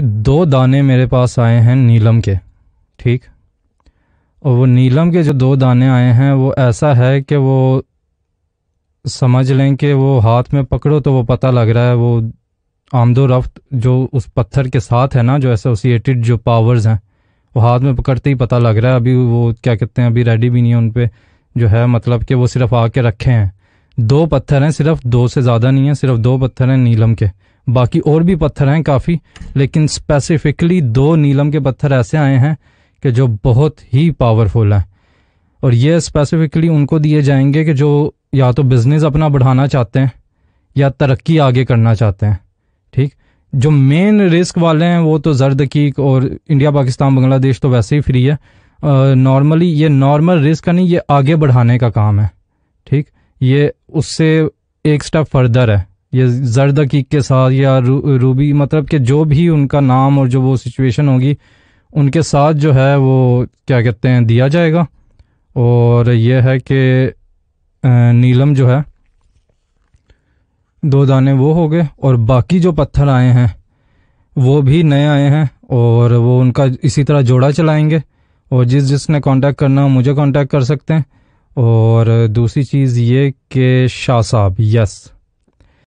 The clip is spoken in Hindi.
दो दाने मेरे पास आए हैं नीलम के ठीक और वो नीलम के जो दो दाने आए हैं वो ऐसा है कि वो समझ लें कि वो हाथ में पकड़ो तो वो पता लग रहा है वो आमदो रफ्त जो उस पत्थर के साथ है ना जो एसोसिएटेड जो पावर्स हैं वो हाथ में पकड़ते ही पता लग रहा है अभी वो क्या कहते हैं अभी रेडी भी नहीं है उन पर जो है मतलब कि वो सिर्फ आके रखे हैं दो पत्थर हैं सिर्फ दो से ज़्यादा नहीं है सिर्फ दो पत्थर हैं नीलम के बाकी और भी पत्थर हैं काफ़ी लेकिन स्पेसिफिकली दो नीलम के पत्थर ऐसे आए हैं कि जो बहुत ही पावरफुल हैं और ये स्पेसिफिकली उनको दिए जाएंगे कि जो या तो बिज़नेस अपना बढ़ाना चाहते हैं या तरक्की आगे करना चाहते हैं ठीक जो मेन रिस्क वाले हैं वो तो जर्द की और इंडिया पाकिस्तान बांग्लादेश तो वैसे ही फ्री है नॉर्मली ये नॉर्मल रिस्क का नहीं ये आगे बढ़ाने का काम है ठीक ये उससे एक स्टेप फर्दर है ये जर्द हकीक के साथ या रू, रूबी मतलब कि जो भी उनका नाम और जो वो सिचुएशन होगी उनके साथ जो है वो क्या कहते हैं दिया जाएगा और यह है कि नीलम जो है दो दाने वो हो गए और बाकी जो पत्थर आए हैं वो भी नए आए हैं और वो उनका इसी तरह जोड़ा चलाएंगे और जिस जिसने कांटेक्ट करना हो मुझे कांटेक्ट कर सकते हैं और दूसरी चीज़ ये कि शाह साहब यस